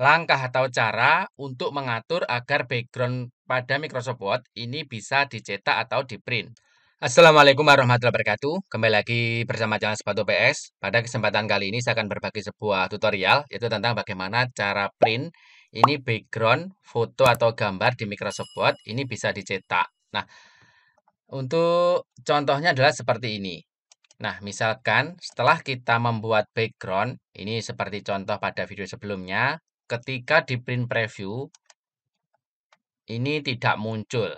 langkah atau cara untuk mengatur agar background pada Microsoft Word ini bisa dicetak atau di-print. Assalamualaikum warahmatullahi wabarakatuh. Kembali lagi bersama channel Sepatu PS. Pada kesempatan kali ini saya akan berbagi sebuah tutorial yaitu tentang bagaimana cara print ini background foto atau gambar di Microsoft Word ini bisa dicetak. Nah, untuk contohnya adalah seperti ini. Nah, misalkan setelah kita membuat background, ini seperti contoh pada video sebelumnya, ketika di print preview ini tidak muncul.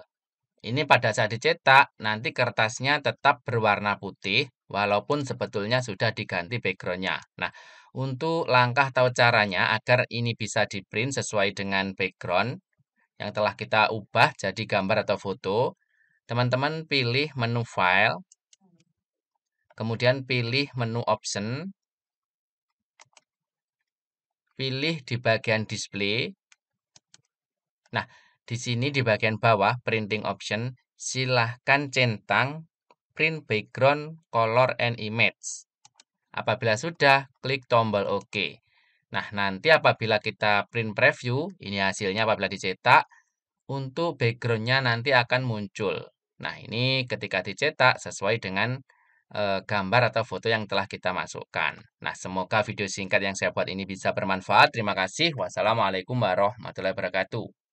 Ini pada saat dicetak, nanti kertasnya tetap berwarna putih, walaupun sebetulnya sudah diganti backgroundnya. Nah, untuk langkah atau caranya agar ini bisa di print sesuai dengan background yang telah kita ubah jadi gambar atau foto, teman-teman pilih menu file, kemudian pilih menu option, pilih di bagian display. Nah, di sini di bagian bawah printing option, silahkan centang print background, color, and image. Apabila sudah, klik tombol OK. Nah, nanti apabila kita print preview, ini hasilnya apabila dicetak, untuk backgroundnya nanti akan muncul. Nah, ini ketika dicetak sesuai dengan Eh, gambar atau foto yang telah kita masukkan. Nah, semoga video singkat yang saya buat ini bisa bermanfaat. Terima kasih. Wassalamualaikum warahmatullahi wabarakatuh.